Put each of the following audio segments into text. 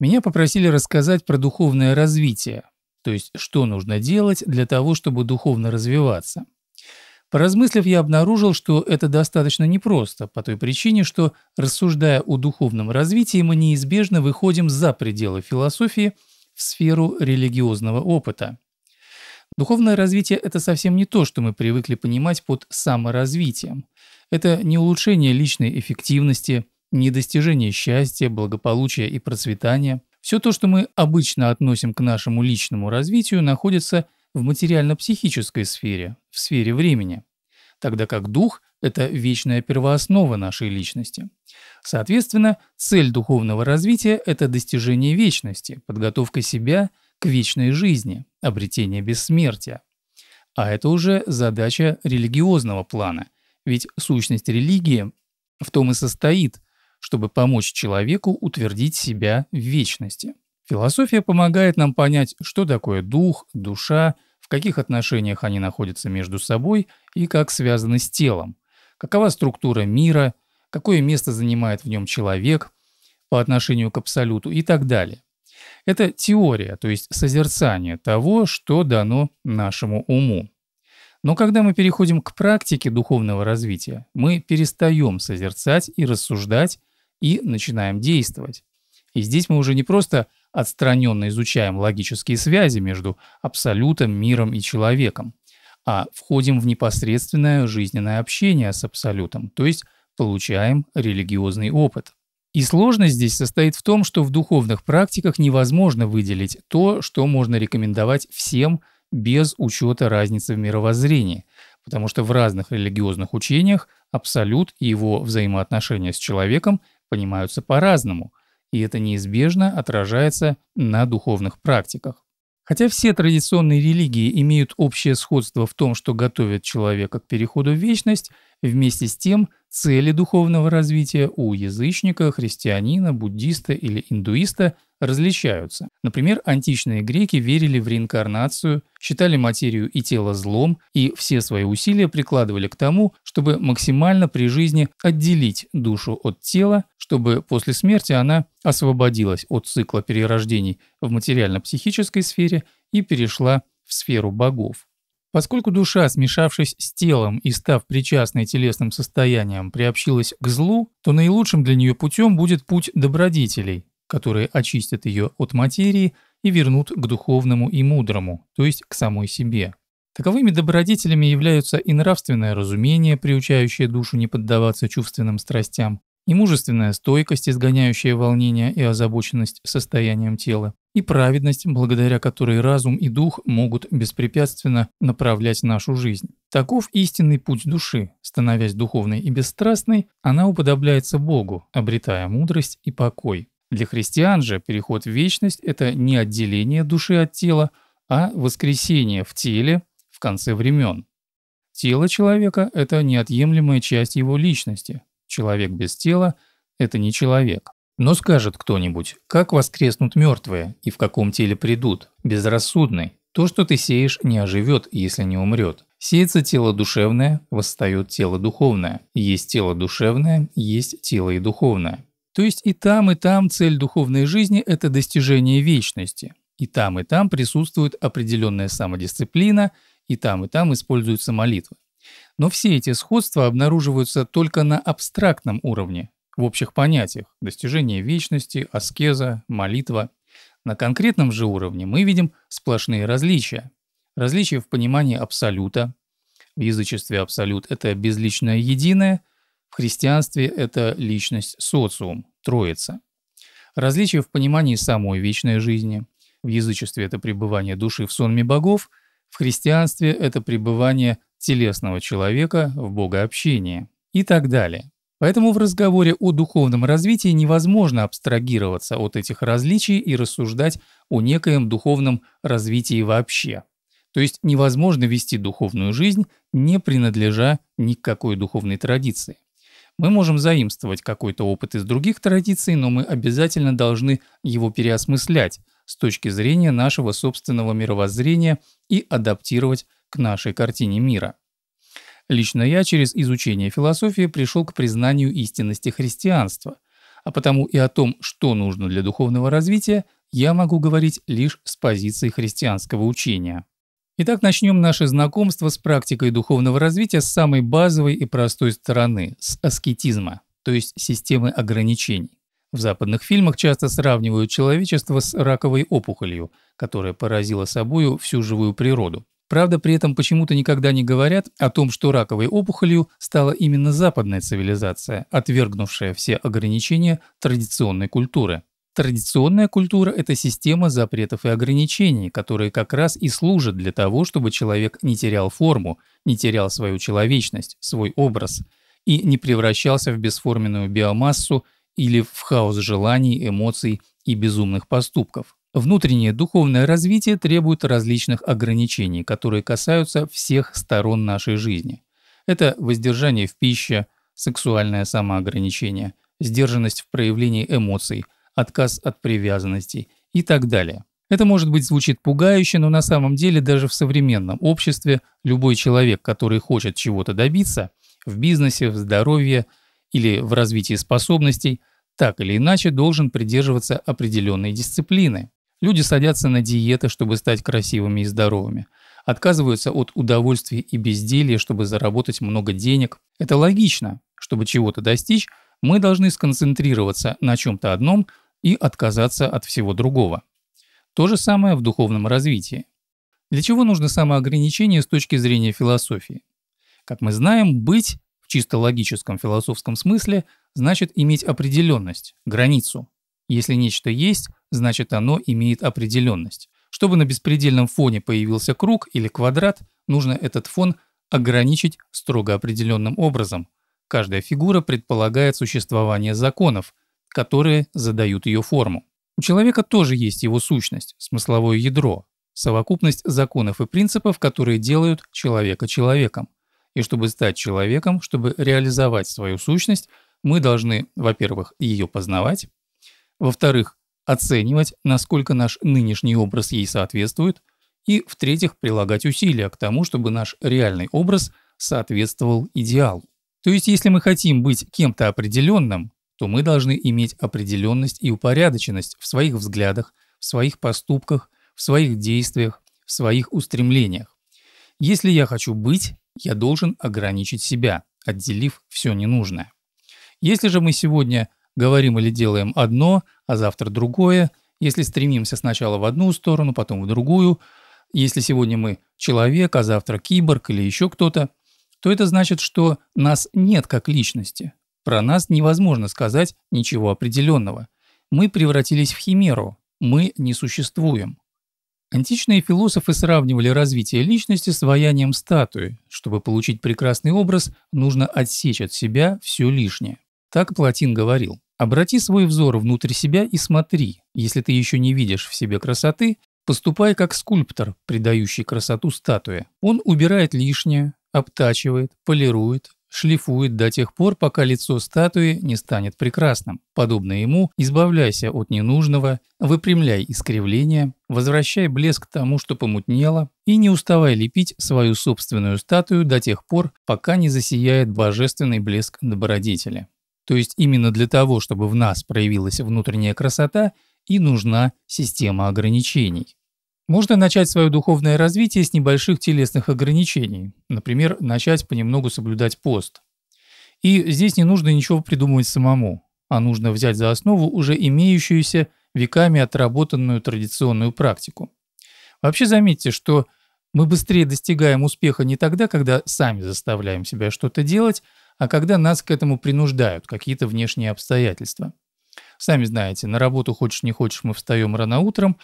Меня попросили рассказать про духовное развитие, то есть что нужно делать для того, чтобы духовно развиваться. Поразмыслив, я обнаружил, что это достаточно непросто, по той причине, что, рассуждая о духовном развитии, мы неизбежно выходим за пределы философии в сферу религиозного опыта. Духовное развитие – это совсем не то, что мы привыкли понимать под саморазвитием. Это не улучшение личной эффективности – недостижение счастья, благополучия и процветания. Все то, что мы обычно относим к нашему личному развитию, находится в материально-психической сфере, в сфере времени, тогда как дух – это вечная первооснова нашей личности. Соответственно, цель духовного развития – это достижение вечности, подготовка себя к вечной жизни, обретение бессмертия. А это уже задача религиозного плана, ведь сущность религии в том и состоит – чтобы помочь человеку утвердить себя в вечности. Философия помогает нам понять, что такое дух, душа, в каких отношениях они находятся между собой и как связаны с телом, какова структура мира, какое место занимает в нем человек по отношению к абсолюту и так далее. Это теория, то есть созерцание того, что дано нашему уму. Но когда мы переходим к практике духовного развития, мы перестаем созерцать и рассуждать, и начинаем действовать. И здесь мы уже не просто отстраненно изучаем логические связи между абсолютом, миром и человеком, а входим в непосредственное жизненное общение с абсолютом, то есть получаем религиозный опыт. И сложность здесь состоит в том, что в духовных практиках невозможно выделить то, что можно рекомендовать всем без учета разницы в мировоззрении, потому что в разных религиозных учениях абсолют и его взаимоотношения с человеком – понимаются по-разному, и это неизбежно отражается на духовных практиках. Хотя все традиционные религии имеют общее сходство в том, что готовят человека к переходу в вечность – Вместе с тем, цели духовного развития у язычника, христианина, буддиста или индуиста различаются. Например, античные греки верили в реинкарнацию, считали материю и тело злом и все свои усилия прикладывали к тому, чтобы максимально при жизни отделить душу от тела, чтобы после смерти она освободилась от цикла перерождений в материально-психической сфере и перешла в сферу богов. Поскольку душа, смешавшись с телом и став причастной телесным состоянием, приобщилась к злу, то наилучшим для нее путем будет путь добродетелей, которые очистят ее от материи и вернут к духовному и мудрому, то есть к самой себе. Таковыми добродетелями являются и нравственное разумение, приучающее душу не поддаваться чувственным страстям, и мужественная стойкость, изгоняющая волнение и озабоченность состоянием тела, и праведность, благодаря которой разум и дух могут беспрепятственно направлять нашу жизнь. Таков истинный путь души. Становясь духовной и бесстрастной, она уподобляется Богу, обретая мудрость и покой. Для христиан же переход в вечность – это не отделение души от тела, а воскресение в теле в конце времен. Тело человека – это неотъемлемая часть его личности. Человек без тела – это не человек. Но скажет кто-нибудь, как воскреснут мертвые и в каком теле придут, безрассудный. То, что ты сеешь, не оживет, если не умрет. Сеется тело душевное, восстает тело духовное. Есть тело душевное, есть тело и духовное. То есть и там, и там цель духовной жизни – это достижение вечности. И там, и там присутствует определенная самодисциплина, и там, и там используются молитвы. Но все эти сходства обнаруживаются только на абстрактном уровне, в общих понятиях – достижение вечности, аскеза, молитва. На конкретном же уровне мы видим сплошные различия. Различия в понимании абсолюта. В язычестве абсолют – это безличное единое, в христианстве – это личность социум, троица. Различия в понимании самой вечной жизни. В язычестве это пребывание души в сонме богов, в христианстве это пребывание телесного человека в богообщении и так далее. Поэтому в разговоре о духовном развитии невозможно абстрагироваться от этих различий и рассуждать о некоем духовном развитии вообще. То есть невозможно вести духовную жизнь, не принадлежа никакой духовной традиции. Мы можем заимствовать какой-то опыт из других традиций, но мы обязательно должны его переосмыслять с точки зрения нашего собственного мировоззрения и адаптировать к нашей картине мира. Лично я через изучение философии пришел к признанию истинности христианства, а потому и о том, что нужно для духовного развития, я могу говорить лишь с позиции христианского учения. Итак, начнем наше знакомство с практикой духовного развития с самой базовой и простой стороны, с аскетизма, то есть системы ограничений. В западных фильмах часто сравнивают человечество с раковой опухолью, которая поразила собою всю живую природу. Правда, при этом почему-то никогда не говорят о том, что раковой опухолью стала именно западная цивилизация, отвергнувшая все ограничения традиционной культуры. Традиционная культура – это система запретов и ограничений, которые как раз и служат для того, чтобы человек не терял форму, не терял свою человечность, свой образ, и не превращался в бесформенную биомассу или в хаос желаний, эмоций и безумных поступков. Внутреннее духовное развитие требует различных ограничений, которые касаются всех сторон нашей жизни. Это воздержание в пище, сексуальное самоограничение, сдержанность в проявлении эмоций, отказ от привязанностей и так далее. Это, может быть, звучит пугающе, но на самом деле даже в современном обществе любой человек, который хочет чего-то добиться в бизнесе, в здоровье или в развитии способностей, так или иначе должен придерживаться определенной дисциплины. Люди садятся на диеты, чтобы стать красивыми и здоровыми. Отказываются от удовольствия и безделья, чтобы заработать много денег. Это логично. Чтобы чего-то достичь, мы должны сконцентрироваться на чем-то одном и отказаться от всего другого. То же самое в духовном развитии. Для чего нужно самоограничение с точки зрения философии? Как мы знаем, быть в чисто логическом философском смысле значит иметь определенность, границу, если нечто есть, значит оно имеет определенность. Чтобы на беспредельном фоне появился круг или квадрат, нужно этот фон ограничить строго определенным образом. Каждая фигура предполагает существование законов, которые задают ее форму. У человека тоже есть его сущность, смысловое ядро, совокупность законов и принципов, которые делают человека человеком. И чтобы стать человеком, чтобы реализовать свою сущность, мы должны, во-первых, ее познавать, во-вторых, оценивать, насколько наш нынешний образ ей соответствует. И, в-третьих, прилагать усилия к тому, чтобы наш реальный образ соответствовал идеалу. То есть, если мы хотим быть кем-то определенным, то мы должны иметь определенность и упорядоченность в своих взглядах, в своих поступках, в своих действиях, в своих устремлениях. Если я хочу быть, я должен ограничить себя, отделив все ненужное. Если же мы сегодня говорим или делаем одно, а завтра другое, если стремимся сначала в одну сторону, потом в другую, если сегодня мы человек, а завтра киборг или еще кто-то, то это значит, что нас нет как личности. Про нас невозможно сказать ничего определенного. Мы превратились в химеру, мы не существуем. Античные философы сравнивали развитие личности с ваянием статуи. Чтобы получить прекрасный образ, нужно отсечь от себя все лишнее. Так Платин говорил. Обрати свой взор внутрь себя и смотри. Если ты еще не видишь в себе красоты, поступай как скульптор, придающий красоту статуе. Он убирает лишнее, обтачивает, полирует, шлифует до тех пор, пока лицо статуи не станет прекрасным. Подобно ему, избавляйся от ненужного, выпрямляй искривления, возвращай блеск тому, что помутнело, и не уставай лепить свою собственную статую до тех пор, пока не засияет божественный блеск добродетели. То есть именно для того, чтобы в нас проявилась внутренняя красота, и нужна система ограничений. Можно начать свое духовное развитие с небольших телесных ограничений, например, начать понемногу соблюдать пост. И здесь не нужно ничего придумывать самому, а нужно взять за основу уже имеющуюся веками отработанную традиционную практику. Вообще заметьте, что мы быстрее достигаем успеха не тогда, когда сами заставляем себя что-то делать, а когда нас к этому принуждают какие-то внешние обстоятельства. Сами знаете, на работу хочешь не хочешь мы встаем рано утром,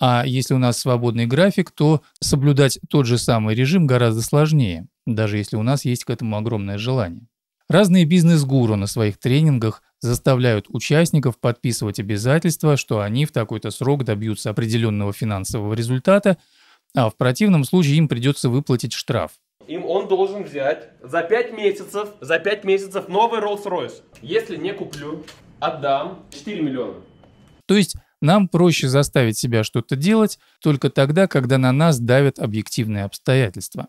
а если у нас свободный график, то соблюдать тот же самый режим гораздо сложнее, даже если у нас есть к этому огромное желание. Разные бизнес-гуру на своих тренингах заставляют участников подписывать обязательства, что они в такой-то срок добьются определенного финансового результата, а в противном случае им придется выплатить штраф должен взять за 5 месяцев, за 5 месяцев новый Rolls-Royce. Если не куплю, отдам 4 миллиона. То есть нам проще заставить себя что-то делать только тогда, когда на нас давят объективные обстоятельства.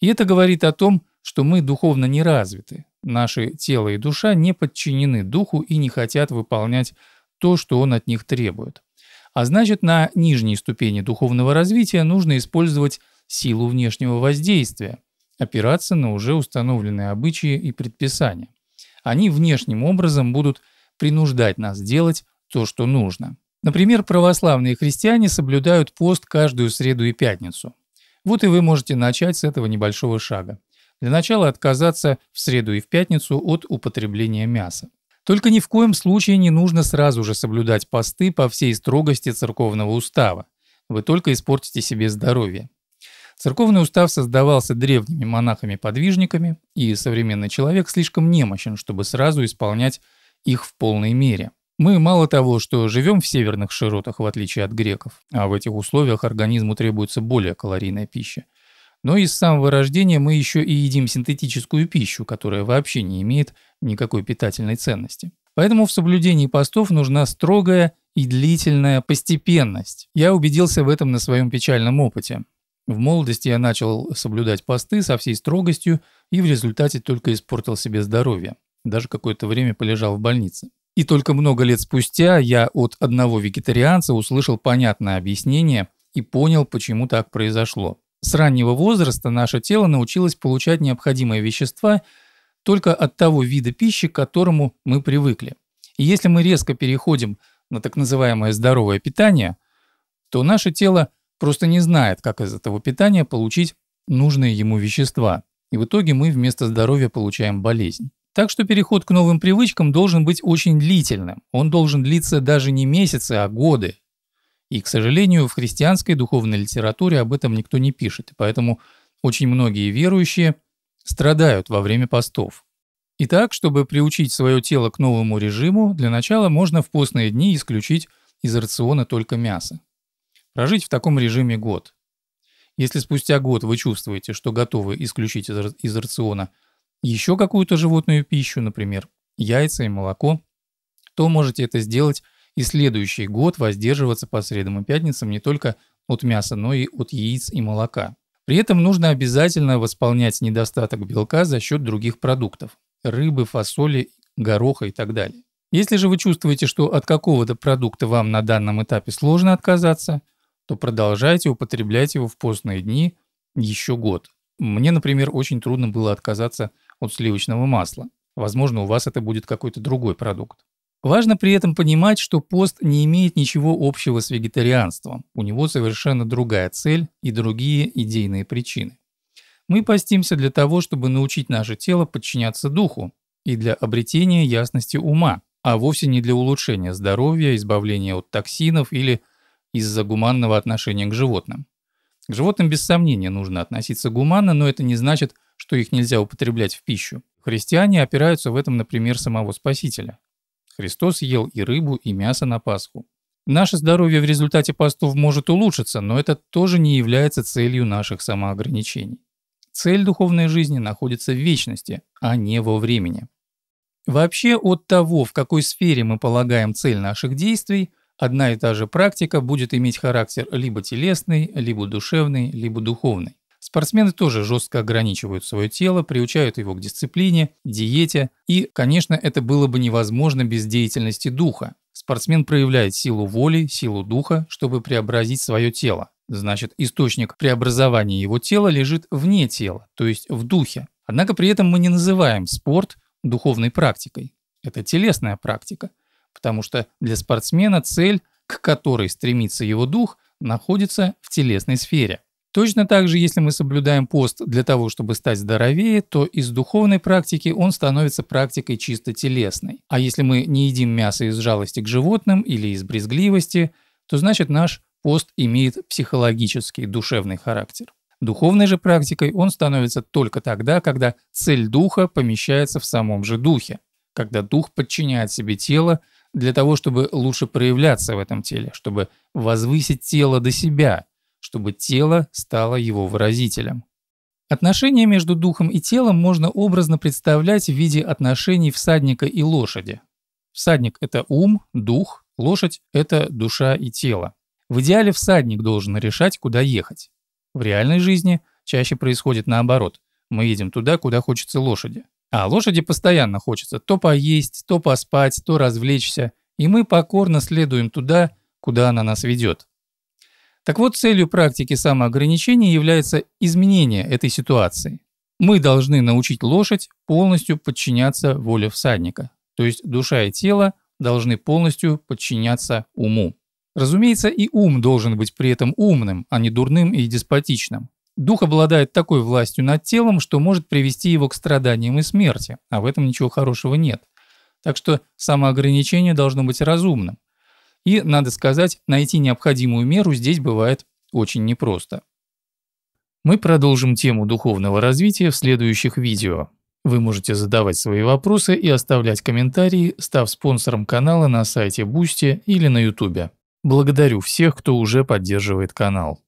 И это говорит о том, что мы духовно не развиты. Наши тело и душа не подчинены духу и не хотят выполнять то, что он от них требует. А значит, на нижней ступени духовного развития нужно использовать силу внешнего воздействия, опираться на уже установленные обычаи и предписания. Они внешним образом будут принуждать нас делать то, что нужно. Например, православные христиане соблюдают пост каждую среду и пятницу. Вот и вы можете начать с этого небольшого шага. Для начала отказаться в среду и в пятницу от употребления мяса. Только ни в коем случае не нужно сразу же соблюдать посты по всей строгости церковного устава. Вы только испортите себе здоровье. Церковный устав создавался древними монахами-подвижниками, и современный человек слишком немощен, чтобы сразу исполнять их в полной мере. Мы мало того, что живем в северных широтах, в отличие от греков, а в этих условиях организму требуется более калорийная пища, но и с самого рождения мы еще и едим синтетическую пищу, которая вообще не имеет никакой питательной ценности. Поэтому в соблюдении постов нужна строгая и длительная постепенность. Я убедился в этом на своем печальном опыте. В молодости я начал соблюдать посты со всей строгостью и в результате только испортил себе здоровье. Даже какое-то время полежал в больнице. И только много лет спустя я от одного вегетарианца услышал понятное объяснение и понял, почему так произошло. С раннего возраста наше тело научилось получать необходимые вещества только от того вида пищи, к которому мы привыкли. И если мы резко переходим на так называемое здоровое питание, то наше тело – просто не знает, как из этого питания получить нужные ему вещества, и в итоге мы вместо здоровья получаем болезнь. Так что переход к новым привычкам должен быть очень длительным, он должен длиться даже не месяцы, а годы. И, к сожалению, в христианской духовной литературе об этом никто не пишет, и поэтому очень многие верующие страдают во время постов. Итак, чтобы приучить свое тело к новому режиму, для начала можно в постные дни исключить из рациона только мясо. Прожить в таком режиме год. Если спустя год вы чувствуете, что готовы исключить из рациона еще какую-то животную пищу, например, яйца и молоко, то можете это сделать и следующий год воздерживаться по средам и пятницам не только от мяса, но и от яиц и молока. При этом нужно обязательно восполнять недостаток белка за счет других продуктов – рыбы, фасоли, гороха и так далее. Если же вы чувствуете, что от какого-то продукта вам на данном этапе сложно отказаться – то продолжайте употреблять его в постные дни еще год. Мне, например, очень трудно было отказаться от сливочного масла. Возможно, у вас это будет какой-то другой продукт. Важно при этом понимать, что пост не имеет ничего общего с вегетарианством. У него совершенно другая цель и другие идейные причины. Мы постимся для того, чтобы научить наше тело подчиняться духу и для обретения ясности ума, а вовсе не для улучшения здоровья, избавления от токсинов или из-за гуманного отношения к животным. К животным без сомнения нужно относиться гуманно, но это не значит, что их нельзя употреблять в пищу. Христиане опираются в этом на пример самого Спасителя. Христос ел и рыбу, и мясо на Пасху. Наше здоровье в результате постов может улучшиться, но это тоже не является целью наших самоограничений. Цель духовной жизни находится в вечности, а не во времени. Вообще от того, в какой сфере мы полагаем цель наших действий, Одна и та же практика будет иметь характер либо телесный, либо душевный, либо духовный. Спортсмены тоже жестко ограничивают свое тело, приучают его к дисциплине, диете, и, конечно, это было бы невозможно без деятельности духа. Спортсмен проявляет силу воли, силу духа, чтобы преобразить свое тело. Значит, источник преобразования его тела лежит вне тела, то есть в духе. Однако при этом мы не называем спорт духовной практикой. Это телесная практика – потому что для спортсмена цель, к которой стремится его дух, находится в телесной сфере. Точно так же, если мы соблюдаем пост для того, чтобы стать здоровее, то из духовной практики он становится практикой чисто телесной. А если мы не едим мясо из жалости к животным или из брезгливости, то значит наш пост имеет психологический, душевный характер. Духовной же практикой он становится только тогда, когда цель духа помещается в самом же духе, когда дух подчиняет себе тело для того, чтобы лучше проявляться в этом теле, чтобы возвысить тело до себя, чтобы тело стало его выразителем. Отношения между духом и телом можно образно представлять в виде отношений всадника и лошади. Всадник – это ум, дух, лошадь – это душа и тело. В идеале всадник должен решать, куда ехать. В реальной жизни чаще происходит наоборот. Мы едем туда, куда хочется лошади. А лошади постоянно хочется то поесть, то поспать, то развлечься, и мы покорно следуем туда, куда она нас ведет. Так вот, целью практики самоограничения является изменение этой ситуации. Мы должны научить лошадь полностью подчиняться воле всадника, то есть душа и тело должны полностью подчиняться уму. Разумеется, и ум должен быть при этом умным, а не дурным и деспотичным. Дух обладает такой властью над телом, что может привести его к страданиям и смерти, а в этом ничего хорошего нет. Так что самоограничение должно быть разумным. И, надо сказать, найти необходимую меру здесь бывает очень непросто. Мы продолжим тему духовного развития в следующих видео. Вы можете задавать свои вопросы и оставлять комментарии, став спонсором канала на сайте Бусти или на Ютубе. Благодарю всех, кто уже поддерживает канал.